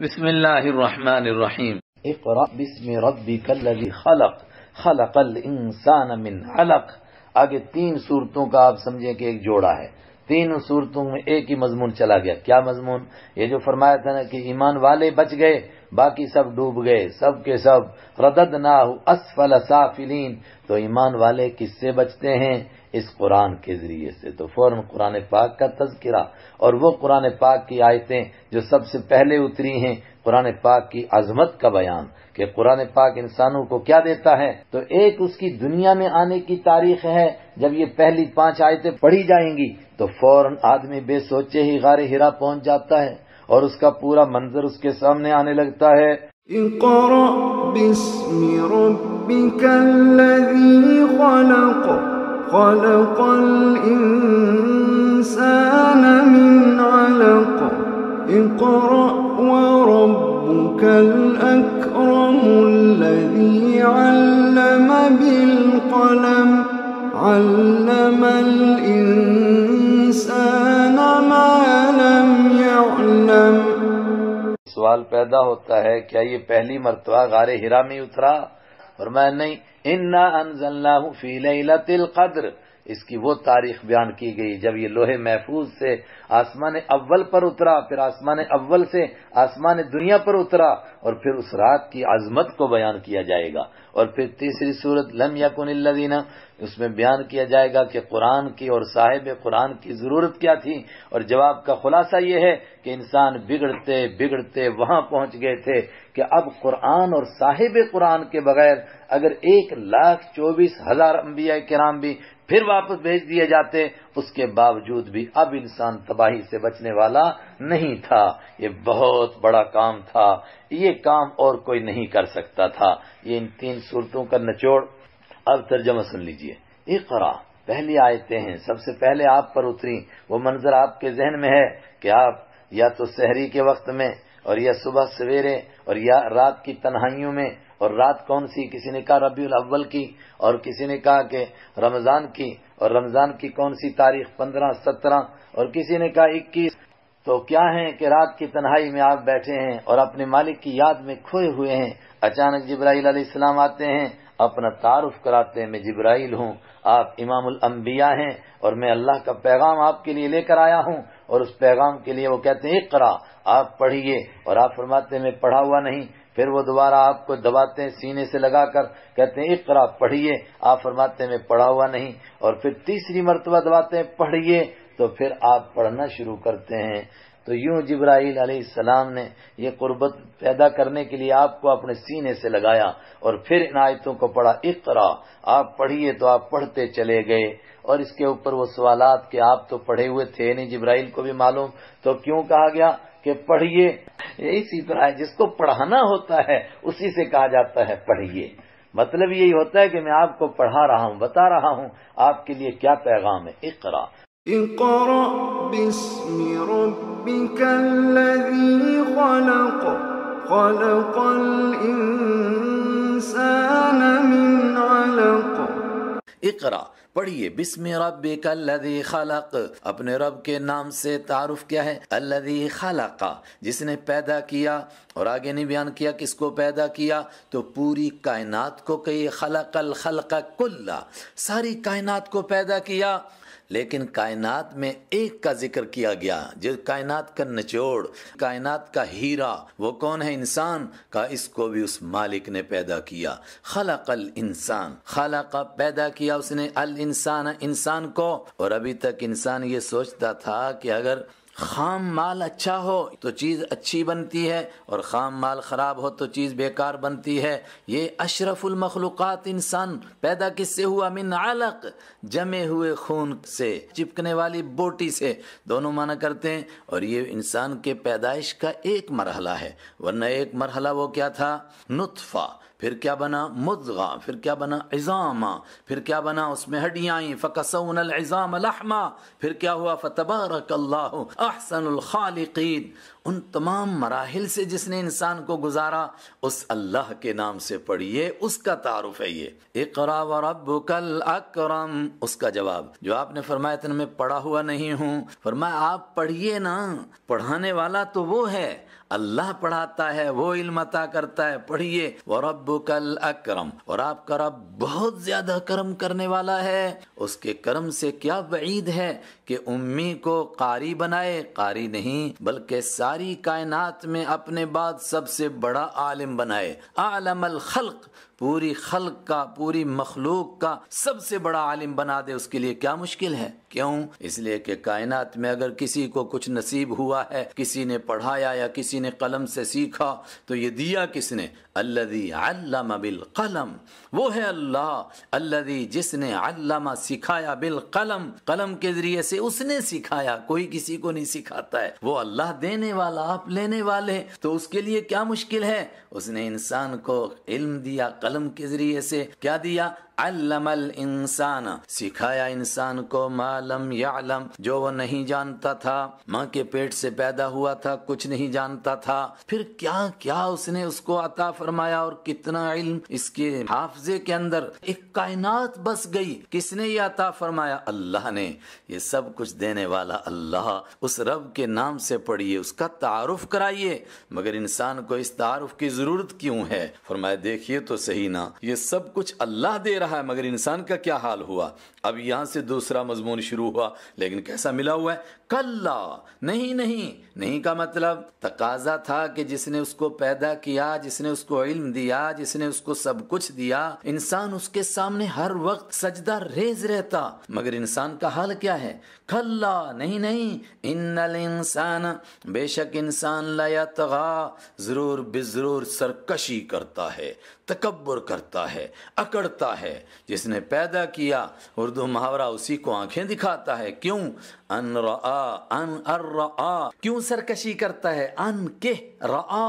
बिस्मिल्लाहिर्रहमानिर्रहीम इकरा बिस्म रब्बिकल लजी खलक खलकल इंसान मिन अलक आगे तीन सूरतों का आप समझें कि एक जोड़ा है तीन सूरतों में एक ही मजमून चला गया क्या मजमून ये जो फरमाया था ना कि ईमान वाले बच गए बाकी सब डूब गए सब के सब रदद ना हो असफल साफिलीन तो ईमान वाले किससे बचते हैं इस कुरान के जरिए से तो फौरन कुरान पाक का तस्करा और वो कुरान पाक की आयतें जो सबसे पहले उतरी हैं कुरान पाक की अजमत का बयान कि कुरान पाक इंसानों को क्या देता है तो एक उसकी दुनिया में आने की तारीख है जब ये पहली पांच आयतें पढ़ी जाएंगी तो फौरन आदमी बेसोचे ही गार हिरा पहुंच जाता है और उसका पूरा मंजर उसके सामने आने लगता है इकरा बिस्मि रब्बिकल्लज़ी खलक़ خلق الإنسان من علق اقرأ وربك الأكرم الذي علم بالقلم علم الإنسان ما لم يعلم سوال پیدا ہوتا ہے کیا یہ پہلی مرتبہ غار ہرا میں اترا और मैं नहीं इन्ना अनजल्लाहु फी लैलतिल कद्र इसकी वो तारीख बयान की गई जब ये लोहे महफूज से आसमान अव्वल पर उतरा फिर आसमान अव्वल से आसमान दुनिया पर उतरा और फिर उस रात की अजमत को बयान किया जाएगा और फिर तीसरी सूरत लम यकुनदीना उसमें बयान किया जाएगा कि कुरान की और साहिब कुरान की जरूरत क्या थी और जवाब का खुलासा यह है कि इंसान बिगड़ते बिगड़ते वहां पहुंच गए थे कि अब कुरान और साहिब कुरान के बगैर अगर एक लाख चौबीस हजार अम्बिया नाम भी फिर वापस भेज दिए जाते उसके बावजूद भी अब इंसान तबाही से बचने वाला नहीं था ये बहुत बड़ा काम था ये काम और कोई नहीं कर सकता था ये इन तीन सूरतों का नचोड़ अब तर्जमा सुन लीजिए एक पहली आयते हैं सबसे पहले आप पर उतरी वो मंजर आपके जहन में है कि आप या तो शहरी के वक्त में और यह सुबह सवेरे और यह रात की तन्हाइयों में और रात कौन सी किसी ने कहा रबी अव्वल की और किसी ने कहा कि रमजान की और रमजान की कौन सी तारीख पंद्रह सत्रह और किसी ने कहा इक्कीस तो क्या है कि रात की तन्हाई में आप बैठे हैं और अपने मालिक की याद में खोए हुए हैं अचानक जिब्राइल अलैहिस्सलाम आते हैं अपना तारुफ कराते हैं मैं जिब्राइल हूँ आप इमामुल अम्बिया हैं और मैं अल्लाह का पैगाम आपके लिए लेकर आया हूँ और उस पैगाम के लिए वो कहते हैं इकरा आप पढ़िए और आप फरमाते मैं पढ़ा हुआ नहीं फिर वो दोबारा आपको दबाते हैं सीने से लगाकर कहते हैं इकरा पढ़िए आप फरमाते मैं पढ़ा हुआ नहीं और फिर तीसरी मरतबा दबाते हैं पढ़िए तो फिर आप पढ़ना शुरू करते हैं तो यूं जिब्राइल अलैहिस्सलाम ने यह कुर्बत पैदा करने के लिए आपको अपने सीने से लगाया और फिर इन आयतों को पढ़ा इकरा आप पढ़िए तो आप पढ़ते चले गए और इसके ऊपर वो सवालात के आप तो पढ़े हुए थे नहीं जिब्राइल को भी मालूम तो क्यों कहा गया कि पढ़िए यही सी तरह जिसको पढ़ाना होता है उसी से कहा जाता है पढ़िए मतलब यही होता है कि मैं आपको पढ़ा रहा हूं बता रहा हूं आपके लिए क्या पैगाम है इकरा اقرأ باسم ربك الذي خلق خلق الإنسان من علق पढ़िए बिस्म रब लदी खलक अपने रब के नाम से तारुफ क्या है अल्लदी खलका जिसने पैदा किया और आगे ने बयान किया किसको पैदा किया तो पूरी कायनात को कही खलक अल खलका कुल्ला सारी कायनात को पैदा किया लेकिन कायनात में एक का जिक्र किया गया जो कायनात का निचोड़ कायनात का हीरा वो कौन है इंसान का इसको भी उस मालिक ने पैदा किया खलक अल इंसान खला पैदा किया उसने अल इंसान इंसान को और अभी तक इंसान ये सोचता था कि अगर खाम माल अच्छा हो तो चीज़ अच्छी बनती है और खाम माल ख़राब हो तो चीज़ बेकार बनती है ये अशरफुलमखलूक़ात इंसान पैदा किससे हुआ मिन अलक जमे हुए खून से चिपकने वाली बोटी से दोनों माना करते हैं और ये इंसान के पैदाइश का एक मरहला है वरना एक मरहला वो क्या था नुतफ़ा फिर क्या बना मुदगा फिर क्या बना इज़ामा फिर क्या बना उसमें हड्डियाँ आई फ़कसन अज़ाम लहमा फिर क्या हुआ फ़तबारक अल्लाह अहसन खालिकीन उन तमाम मराहल से जिसने इंसान को गुजारा उस अल्लाह के नाम से पढ़िए उसका तारुफ है ये इकरा व अक्रम उसका जवाब जो आपने फरमाया था मैं पढ़ा हुआ नहीं हूँ फरमाया आप पढ़िए ना पढ़ाने वाला तो वो है अल्लाह पढ़ाता है वो इल्म अता करता है पढ़िए रब कल अक्रम और आपका रब बहुत ज्यादा कर्म करने वाला है उसके कर्म से क्या वईद है कि उम्मी को कारी बनाए कारी नहीं बल्कि सारी सारी कायनात में अपने बाद सबसे बड़ा आलिम बनाए आलम खलक पूरी खल का पूरी मखलूक का सबसे बड़ा आलिम बना दे उसके लिए क्या मुश्किल है क्यों इसलिए कि कायनात में अगर किसी को कुछ नसीब हुआ है किसी ने पढ़ाया या किसी ने कलम से सीखा तो ये दिया किसने अल्लामा बिल कलम वो है अल्लाह अल्लदी जिसने अल्लामा सिखाया बिल कलम कलम के जरिए से उसने सिखाया कोई किसी को नहीं सिखाता है वो अल्लाह देने वाला आप लेने वाले तो उसके लिए क्या मुश्किल है उसने इंसान को इल्म दिया कलम के जरिए से क्या दिया अल्लमल इंसान सिखाया इंसान को मालम यालम जो वो नहीं जानता था माँ के पेट से पैदा हुआ था कुछ नहीं जानता था फिर क्या क्या उसने उसको अता फरमाया और कितना इल्म इसके हाफजे के अंदर एक कायनात बस गई किसने ये अता फरमाया अल्लाह ने ये सब कुछ देने वाला अल्लाह उस रब के नाम से पढ़िए उसका तारुफ कराइए मगर इंसान को इस तारुफ की जरूरत क्यों है फरमाया देखिए तो सही ना ये सब कुछ अल्लाह दे रहा रहा है मगर इंसान का क्या हाल हुआ अब यहाँ से दूसरा मजमून शुरू हुआ लेकिन कैसा मिला हुआ है कल्ला नहीं नहीं नहीं का मतलब तकाजा था कि जिसने उसको पैदा किया जिसने उसको इल्म दिया जिसने उसको सब कुछ दिया इंसान उसके सामने हर वक्त सजदा रेज रहता मगर इंसान का हाल क्या है खल्ला नहीं नहीं इन इंसान बेशक इंसान लया तगा जरूर बेजरूर सरकशी करता है तकबर करता है अकड़ता है जिसने पैदा किया उर्दू मुहावरा उसी को आंखें दिखाता है क्यों अनरा अन अर क्यों सरकशी करता है अन के रआ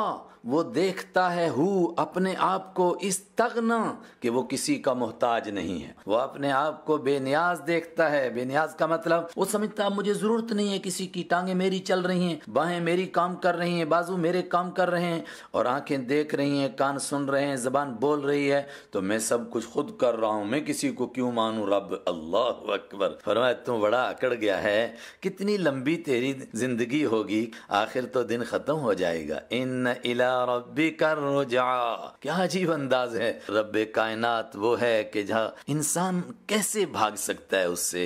वो देखता है हु अपने आप को इस तगना कि वो किसी का मोहताज नहीं है वो अपने आप को बेनियाज देखता है बेनियाज का मतलब वो समझता मुझे जरूरत नहीं है किसी की टांगे मेरी चल रही हैं बाहें मेरी काम कर रही हैं बाजू मेरे काम कर रहे हैं और आंखें देख रही हैं कान सुन रहे हैं जबान बोल रही है तो मैं सब कुछ खुद कर रहा हूँ मैं किसी को क्यों मानू रब अल्लाह अकबर फरमाए तुम बड़ा अकड़ गया है कितनी लंबी तेरी जिंदगी होगी आखिर तो दिन खत्म हो जाएगा इन इला रबी कर क्या अजीब अंदाज है रब कायनात वो है कि जहाँ इंसान कैसे भाग सकता है उससे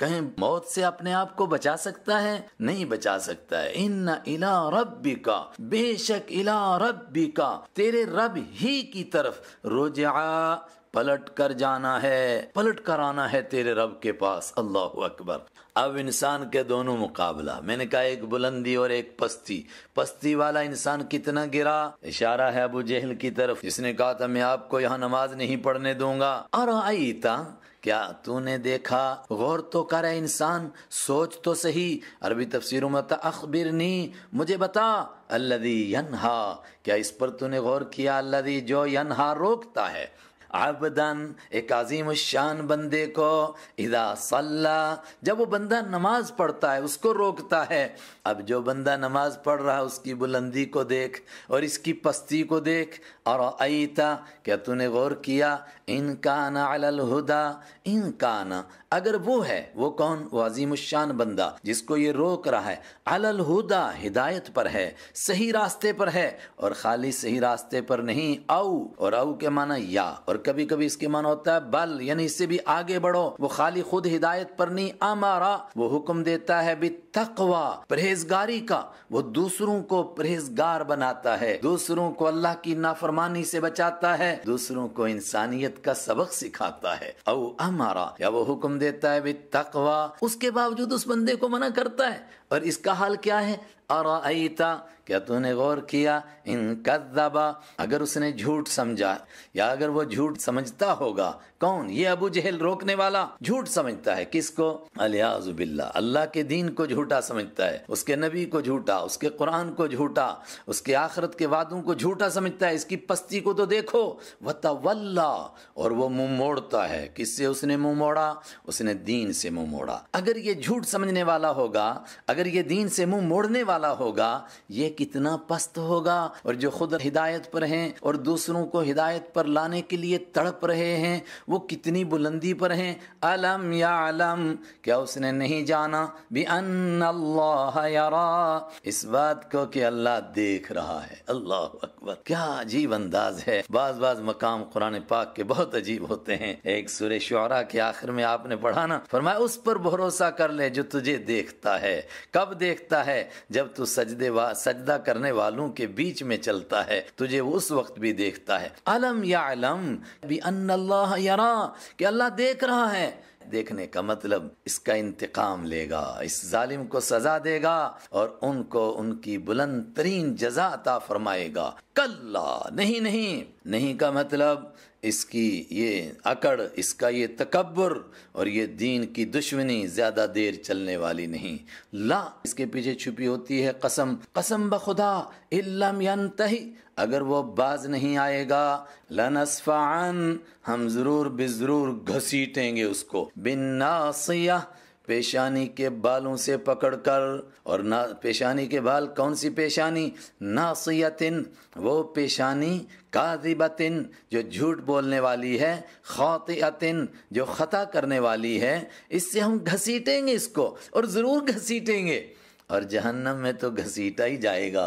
कहीं मौत से अपने आप को बचा सकता है नहीं बचा सकता है इन इला रबी का बेशक इला रबी का तेरे रब ही की तरफ रोजा पलट कर जाना है पलट कर आना है तेरे रब के पास अल्लाह अकबर अब इंसान के दोनों मुकाबला मैंने कहा एक बुलंदी और एक पस्ती पस्ती वाला इंसान कितना गिरा इशारा है अबू जहल की तरफ जिसने कहा था मैं आपको यहाँ नमाज नहीं पढ़ने दूंगा और आई था क्या तूने देखा गौर तो कर इंसान सोच तो सही अरबी तफसर में अखबिर मुझे बता अल्लादी यनहा क्या इस पर तूने गौर किया अल्लादी जो यनहा रोकता है आबदन एक अजीम शान बंदे को इदा सल्ला जब वो बंदा नमाज पढ़ता है उसको रोकता है अब जो बंदा नमाज पढ़ रहा है उसकी बुलंदी को देख और इसकी पस्ती को देख और आईता क्या तूने गौर किया इनकान अलहुदा इनकान अगर वो है वो कौन वो अजीम शान बंदा जिसको ये रोक रहा है अलहुदा हिदायत पर है सही रास्ते पर है और खाली सही रास्ते पर नहीं आऊ और आऊ के माना या और कभी कभी इसके मन होता है बल यानी इससे भी आगे बढ़ो वो खाली खुद हिदायत पर नहीं अमारा वो हुक्म देता है भी तकवा परहेजगारी का वो दूसरों को परहेजगार बनाता है दूसरों को अल्लाह की नाफरमानी से बचाता है दूसरों को इंसानियत का सबक सिखाता है औ अमारा या वो हुक्म देता है भी तकवा उसके बावजूद उस बंदे को मना करता है और इसका हाल क्या है अराईता क्या तूने गौर किया इन कदबा अगर उसने झूठ समझा या अगर वो झूठ समझता होगा कौन ये अबू जहल रोकने वाला झूठ समझता है किसको अलियाजुबिल्ला अल्लाह के दीन को झूठा समझता है उसके नबी को झूठा उसके कुरान को झूठा उसके आखरत के वादों को झूठा समझता है इसकी पस्ती को तो देखो वतवल्ला और वो मुंह मोड़ता है किससे उसने मुंह मोड़ा उसने दीन से मुंह मोड़ा अगर ये झूठ समझने वाला होगा अगर अगर ये दीन से मुंह मोड़ने वाला होगा ये कितना पस्त होगा और जो खुद हिदायत पर हैं और दूसरों को हिदायत पर लाने के लिए तड़प रहे हैं वो कितनी बुलंदी पर हैं अलम या अलम क्या उसने नहीं जाना भी अन अल्लाह इस बात को कि अल्लाह देख रहा है अल्लाह अकबर क्या अजीब अंदाज है बाज बाज मकाम कुरान पाक के बहुत अजीब होते हैं एक सुर शुरा के आखिर में आपने पढ़ा ना फरमाया उस पर भरोसा कर ले जो तुझे देखता है कब देखता है जब तू सजदे वा, सजदा करने वालों के बीच में चलता है तुझे उस वक्त भी देखता है अलम या अलम भी अल्लाह यरा कि अल्लाह देख रहा है देखने का मतलब इसका इंतकाम लेगा इस जालिम को सजा देगा और उनको उनकी बुलंद तरीन जजा अता फरमाएगा कल्ला नहीं नहीं नहीं का मतलब इसकी ये अकड़ इसका ये तकबर और ये दीन की दुश्मनी ज़्यादा देर चलने वाली नहीं ला इसके पीछे छुपी होती है कसम कसम बखुदा इल्लम अगर वो बाज नहीं आएगा लनसफ़ान हम ज़रूर बज़रूर घसीटेंगे उसको बिन्नासिया पेशानी के बालों से पकड़कर और ना पेशानी के बाल कौन सी पेशानी नासियतिन वो पेशानी काजिबतिन जो झूठ बोलने वाली है खौतियतिन जो ख़ता करने वाली है इससे हम घसीटेंगे इसको और ज़रूर घसीटेंगे और जहन्नम में तो घसीटा ही जाएगा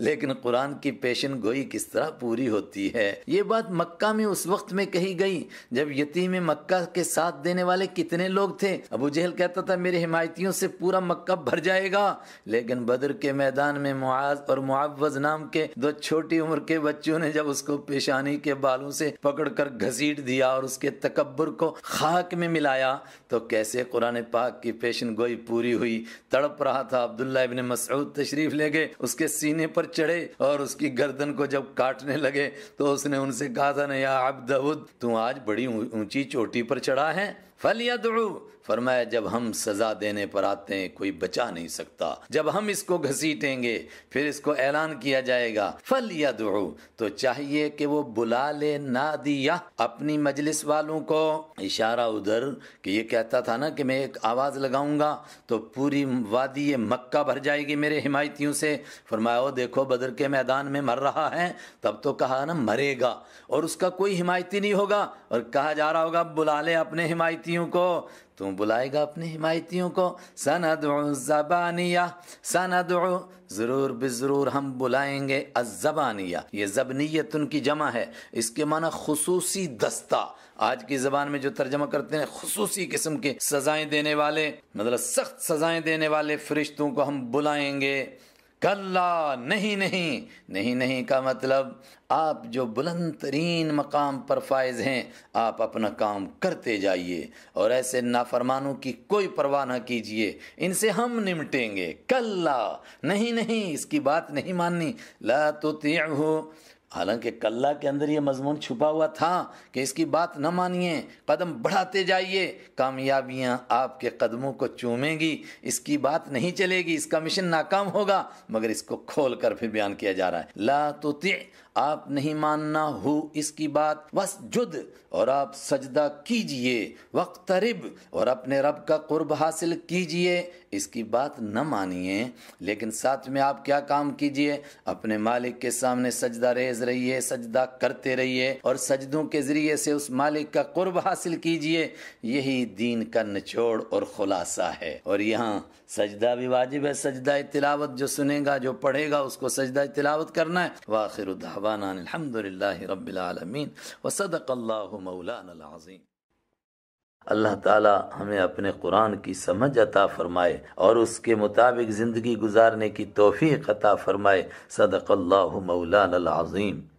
लेकिन कुरान की पेशन गोई किस तरह पूरी होती है ये बात मक्का में उस वक्त में कही गई जब यतीम मक्का के साथ देने वाले कितने लोग थे अबू जहल कहता था मेरे हिमायतियों से पूरा मक्का भर जाएगा लेकिन बद्र के मैदान में मुआज और मुआवज नाम के दो छोटी उम्र के बच्चों ने जब उसको पेशानी के बालों से पकड़कर घसीट दिया और उसके तकबर को खाक में मिलाया तो कैसे कुरान पाक की पेशन गोई पूरी हुई तड़प रहा था अब्दुल अब्दुल्ला इबन मसऊद तशरीफ ले गए उसके सीने पर चढ़े और उसकी गर्दन को जब काटने लगे तो उसने उनसे कहा था ना या अब्दउद तू आज बड़ी ऊंची चोटी पर चढ़ा है फल या फरमाया जब हम सजा देने पर आते हैं कोई बचा नहीं सकता जब हम इसको घसीटेंगे फिर इसको ऐलान किया जाएगा फल या तो चाहिए कि वो बुला ले ना दिया अपनी मजलिस वालों को इशारा उधर कि ये कहता था ना कि मैं एक आवाज़ लगाऊंगा तो पूरी वादी मक्का भर जाएगी मेरे हिमायतियों से फरमाया ओ देखो बदर के मैदान में मर रहा है तब तो कहा ना मरेगा और उसका कोई हिमायती नहीं होगा और कहा जा रहा होगा बुला ले अपने हिमायती हिमायतियों को तू बुलाएगा अपने हिमायतियों को सनद जबानिया सनद ज़रूर बज़रूर हम बुलाएंगे अज़बानिया ये जबनीत उनकी जमा है इसके माना खसूसी दस्ता आज की ज़बान में जो तर्जमा करते हैं खसूसी किस्म के सजाएं देने वाले मतलब सख्त सजाएं देने वाले फरिश्तों को हम बुलाएंगे कल्ला नहीं नहीं नहीं नहीं का मतलब आप जो बुलंद तरीन मकाम पर फायज हैं आप अपना काम करते जाइए और ऐसे नाफरमानों की कोई परवाह ना कीजिए इनसे हम निमटेंगे कल्ला नहीं नहीं इसकी बात नहीं माननी ला तो हो हालांकि कल्ला के अंदर ये मजमून छुपा हुआ था कि इसकी बात न मानिए कदम बढ़ाते जाइए कामयाबियां आपके कदमों को चूमेंगी इसकी बात नहीं चलेगी इसका मिशन नाकाम होगा मगर इसको खोल कर फिर बयान किया जा रहा है ला तो आप नहीं मानना हो इसकी बात बस जुद और आप सजदा कीजिए वक्त और अपने रब का कुर्ब हासिल कीजिए इसकी बात न मानिए लेकिन साथ में आप क्या काम कीजिए अपने मालिक के सामने सजदा रेज रहिए सजदा करते रहिए और सजदों के ज़रिए से उस मालिक का कुर्ब हासिल कीजिए यही दीन का निचोड़ और ख़ुलासा है और यहाँ सजदा भी वाजिब है सजदा तिलावत जो सुनेगा जो पढ़ेगा उसको सजदा तिलावत करना है वाखिर उदाह دعوانا ان الحمد لله رب العالمين وصدق الله مولانا العظيم अल्लाह ताला हमें अपने कुरान की समझ अता फ़रमाए और उसके मुताबिक ज़िंदगी गुजारने की तोफ़ी अता फ़रमाए सदक़ल्लाहु मौलाना अज़ीम